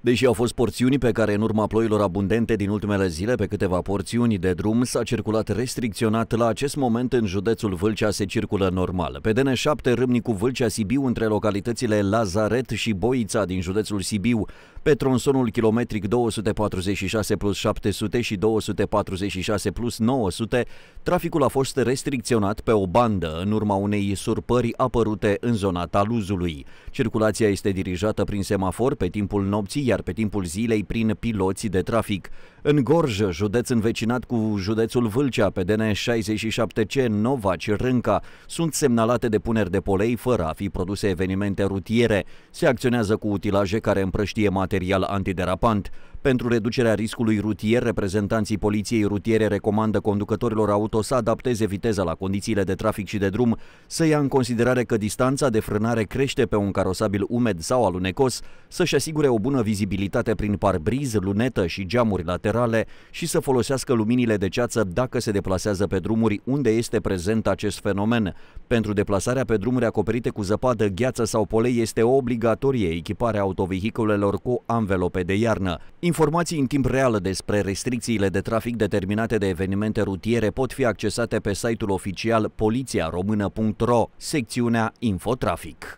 Deși au fost porțiuni pe care în urma ploilor abundente din ultimele zile pe câteva porțiuni de drum s-a circulat restricționat, la acest moment în județul Vâlcea se circulă normal. Pe DN7 cu Vâlcea Sibiu între localitățile Lazaret și Boița din județul Sibiu, pe tronsonul kilometric 246 plus 700 și 246 plus 900, traficul a fost restricționat pe o bandă în urma unei surpări apărute în zona taluzului. Circulația este dirijată prin semafor pe timpul nopții, iar pe timpul zilei prin piloții de trafic. În Gorj, județ învecinat cu județul Vâlcea, pe DN67C Novaci Rânca, sunt semnalate depuneri de polei fără a fi produse evenimente rutiere. Se acționează cu utilaje care împrăștie material antiderapant. Pentru reducerea riscului rutier, reprezentanții poliției rutiere recomandă conducătorilor auto să adapteze viteza la condițiile de trafic și de drum, să ia în considerare că distanța de frânare crește pe un carosabil umed sau alunecos, să-și asigure o bună vizibilitate prin parbriz, lunetă și geamuri laterale și să folosească luminile de ceață dacă se deplasează pe drumuri unde este prezent acest fenomen. Pentru deplasarea pe drumuri acoperite cu zăpadă, gheață sau polei este obligatorie echiparea autovehiculelor cu anvelope de iarnă. Informații în timp real despre restricțiile de trafic determinate de evenimente rutiere pot fi accesate pe site-ul oficial poliția-română.ro, secțiunea Infotrafic.